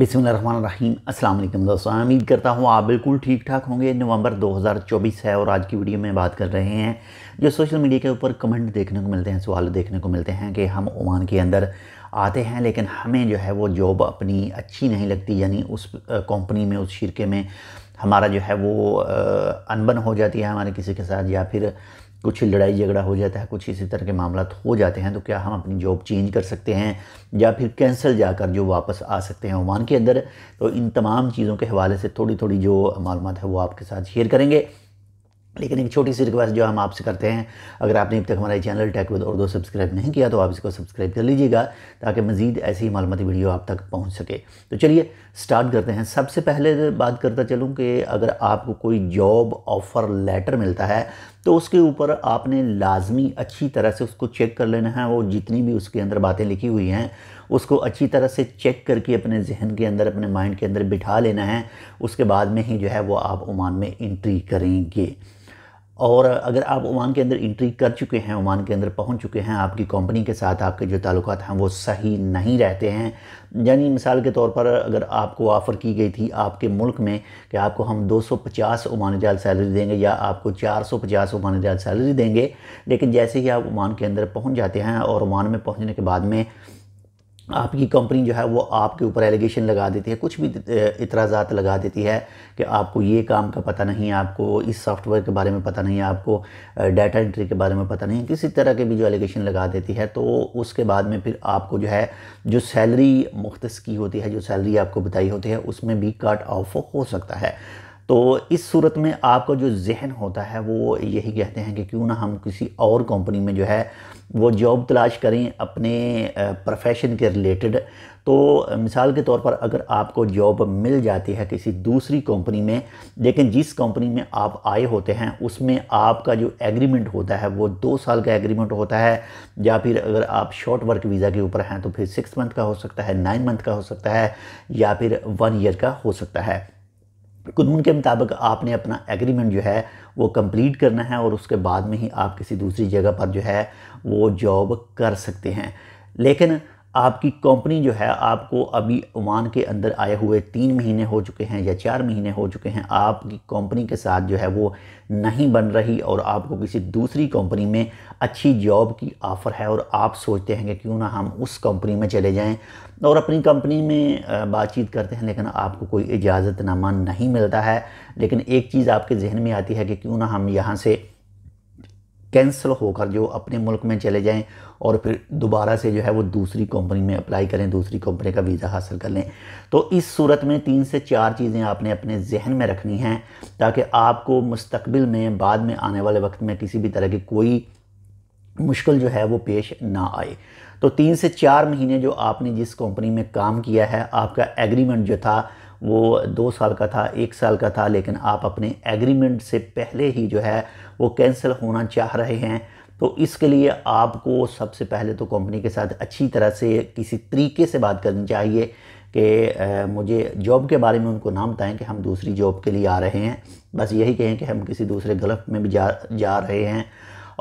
बिसमीम अस्सलाम वालेकुम दोस्तों उम्मीद करता हूँ आप बिल्कुल ठीक ठाक होंगे नवंबर 2024 है और आज की वीडियो में बात कर रहे हैं जो सोशल मीडिया के ऊपर कमेंट देखने को मिलते हैं सवाल देखने को मिलते हैं कि हम ओमान के अंदर आते हैं लेकिन हमें जो है वो जॉब अपनी अच्छी नहीं लगती यानी उस कंपनी में उस शिरके में हमारा जो है वो अनबन हो जाती है हमारे किसी के साथ या फिर कुछ लड़ाई झगड़ा हो जाता है कुछ इसी तरह के मामला हो जाते हैं तो क्या हम अपनी जॉब चेंज कर सकते हैं या फिर कैंसिल जाकर जो वापस आ सकते हैं ओमान के अंदर तो इन तमाम चीज़ों के हवाले से थोड़ी थोड़ी जो मालूम है वो आपके साथ शेयर करेंगे लेकिन एक छोटी सी रिक्वेस्ट जो हम आपसे करते हैं अगर आपने अब तक हमारे channel tech with Urdu subscribe नहीं किया तो आप इसको सब्सक्राइब कर लीजिएगा ताकि मज़ीद ऐसी मालूमती वीडियो आप तक पहुंच सके तो चलिए स्टार्ट करते हैं सबसे पहले बात करता चलूँ कि अगर आपको कोई जॉब ऑफ़र लेटर मिलता है तो उसके ऊपर आपने लाजमी अच्छी तरह से उसको चेक कर लेना है वो जितनी भी उसके अंदर बातें लिखी हुई हैं उसको अच्छी तरह से चेक करके अपने जहन के अंदर अपने माइंड के अंदर बिठा लेना है उसके बाद में ही जो है वो आप ओमान में इंट्री करेंगे और अगर आप ओमान के अंदर इंट्री कर चुके हैं ओमान के अंदर पहुंच चुके हैं आपकी कंपनी के साथ आपके जो ताल्लुक हैं वो सही नहीं रहते हैं यानी मिसाल के तौर पर अगर आपको ऑफ़र की गई थी आपके मुल्क में कि आपको हम 250 ओमान जाल सैलरी देंगे या आपको 450 ओमान जाल सैलरी देंगे लेकिन जैसे ही आप ओमान के अंदर पहुँच जाते हैं और ओमान में पहुँचने के बाद में आपकी कंपनी जो है वो आपके ऊपर एलिगेशन लगा देती है कुछ भी इतराज़ात लगा देती है कि आपको ये काम का पता नहीं है आपको इस सॉफ्टवेयर के बारे में पता नहीं है आपको डाटा एंट्री के बारे में पता नहीं है किसी तरह के भी जो एलिगेशन लगा देती है तो उसके बाद में फिर आपको जो है जो सैलरी मुख्त की होती है जो सैलरी आपको बताई होती है उसमें भी कट ऑफ हो सकता है तो इस सूरत में आपका जो जहन होता है वो यही कहते हैं कि क्यों ना हम किसी और कंपनी में जो है वो जॉब तलाश करें अपने प्रोफेशन के रिलेटेड तो मिसाल के तौर पर अगर आपको जॉब मिल जाती है किसी दूसरी कंपनी में लेकिन जिस कंपनी में आप आए होते हैं उसमें आपका जो एग्रीमेंट होता है वो दो साल का एग्रीमेंट होता है या फिर अगर आप शॉर्ट वर्क वीज़ा के ऊपर हैं तो फिर सिक्स मंथ का हो सकता है नाइन मंथ का हो सकता है या फिर वन ईयर का हो सकता है कानून के मुताबिक आपने अपना एग्रीमेंट जो है वो कंप्लीट करना है और उसके बाद में ही आप किसी दूसरी जगह पर जो है वो जॉब कर सकते हैं लेकिन आपकी कंपनी जो है आपको अभी ओमान के अंदर आए हुए तीन महीने हो चुके हैं या चार महीने हो चुके हैं आपकी कंपनी के साथ जो है वो नहीं बन रही और आपको किसी दूसरी कंपनी में अच्छी जॉब की ऑफ़र है और आप सोचते हैं कि क्यों ना हम उस कंपनी में चले जाएं और अपनी कंपनी में बातचीत करते हैं लेकिन आपको कोई इजाज़तनामा नहीं मिलता है लेकिन एक चीज़ आपके जहन में आती है कि क्यों ना हम यहाँ से कैंसिल होकर जो अपने मुल्क में चले जाएं और फिर दोबारा से जो है वो दूसरी कंपनी में अप्लाई करें दूसरी कंपनी का वीज़ा हासिल कर लें तो इस सूरत में तीन से चार चीज़ें आपने अपने जहन में रखनी हैं ताकि आपको मुस्तबिल में बाद में आने वाले वक्त में किसी भी तरह की कोई मुश्किल जो है वो पेश ना आए तो तीन से चार महीने जो आपने जिस कंपनी में काम किया है आपका एग्रीमेंट जो था वो दो साल का था एक साल का था लेकिन आप अपने एग्रीमेंट से पहले ही जो है वो कैंसिल होना चाह रहे हैं तो इसके लिए आपको सबसे पहले तो कंपनी के साथ अच्छी तरह से किसी तरीके से बात करनी चाहिए कि मुझे जॉब के बारे में उनको नाम बताएं कि हम दूसरी जॉब के लिए आ रहे हैं बस यही कहें कि हम किसी दूसरे गल्फ में भी जा जा रहे हैं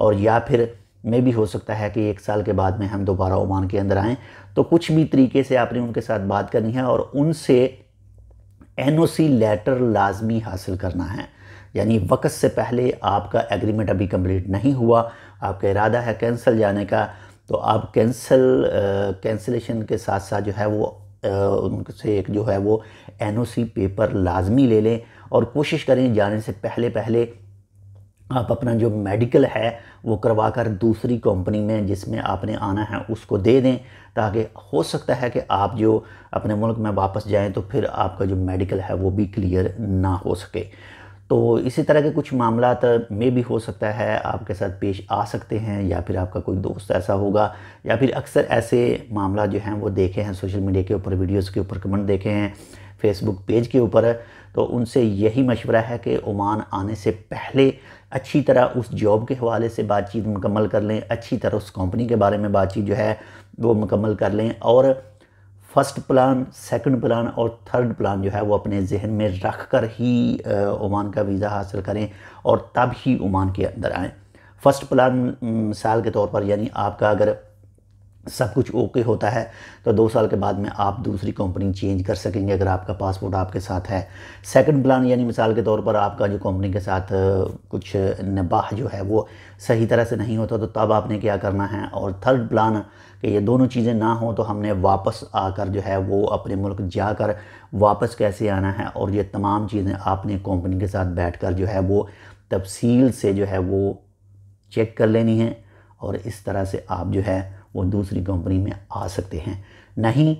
और या फिर मे भी हो सकता है कि एक साल के बाद में हम दोबारा ओमान के अंदर आएँ तो कुछ भी तरीके से आपने उनके साथ बात करनी है और उनसे एन लेटर लाजमी हासिल करना है यानी वक़्त से पहले आपका एग्रीमेंट अभी कम्प्लीट नहीं हुआ आपका इरादा है कैंसिल जाने का तो आप कैंसिल कैंसिलेशन के साथ साथ जो है वो आ, उनसे एक जो है वो एन पेपर लाजमी ले लें और कोशिश करें जाने से पहले पहले आप अपना जो मेडिकल है वो करवा कर दूसरी कंपनी में जिसमें आपने आना है उसको दे दें ताकि हो सकता है कि आप जो अपने मुल्क में वापस जाएं तो फिर आपका जो मेडिकल है वो भी क्लियर ना हो सके तो इसी तरह के कुछ मामला में भी हो सकता है आपके साथ पेश आ सकते हैं या फिर आपका कोई दोस्त ऐसा होगा या फिर अक्सर ऐसे मामला जो हैं वो देखे हैं सोशल मीडिया के ऊपर वीडियोज़ के ऊपर कमेंट देखे हैं फेसबुक पेज के ऊपर तो उनसे यही मशवरा है कि ओमान आने से पहले अच्छी तरह उस जॉब के हवाले से बातचीत मुकम्मल कर लें अच्छी तरह उस कंपनी के बारे में बातचीत जो है वो मुकम्मल कर लें और फ़र्स्ट प्लान सेकंड प्लान और थर्ड प्लान जो है वो अपने जहन में रख कर ही ओमान का वीज़ा हासिल करें और तब ही ओमान के अंदर आएँ फ़र्स्ट प्लान मिसाल के तौर पर यानी आपका अगर सब कुछ ओके होता है तो दो साल के बाद में आप दूसरी कंपनी चेंज कर सकेंगे अगर आपका पासपोर्ट आपके साथ है सेकंड प्लान यानी मिसाल के तौर पर आपका जो कंपनी के साथ कुछ नबाह जो है वो सही तरह से नहीं होता तो तब आपने क्या करना है और थर्ड प्लान कि ये दोनों चीज़ें ना हो तो हमने वापस आकर जो है वो अपने मुल्क जाकर वापस कैसे आना है और ये तमाम चीज़ें आपने कंपनी के साथ बैठ कर जो है वो तफसील से जो है वो चेक कर लेनी है और इस तरह से आप जो है वो दूसरी कंपनी में आ सकते हैं नहीं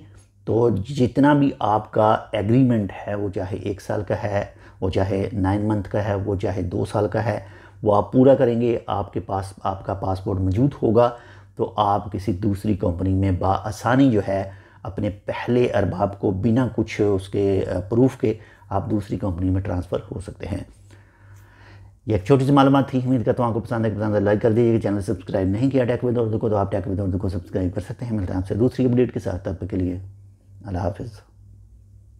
तो जितना भी आपका एग्रीमेंट है वो चाहे एक साल का है वो चाहे नाइन मंथ का है वो चाहे दो साल का है वो आप पूरा करेंगे आपके पास आपका पासपोर्ट मौजूद होगा तो आप किसी दूसरी कंपनी में आसानी जो है अपने पहले अरबाब को बिना कुछ उसके प्रूफ के आप दूसरी कंपनी में ट्रांसफ़र हो सकते हैं ये एक छोटी सी मालूम थी उम्मीद करता हूँ आपको पसंद है पसंद है लाइक कर दीजिए चैनल सब्सक्राइब नहीं किया टैक विद उर्दू को तो आप टैक विद उर्दू को सब्सक्राइब कर सकते हैं मिलते हैं आपसे दूसरी अपडेट के साथ तब के लिए अल्लाह हाफिज़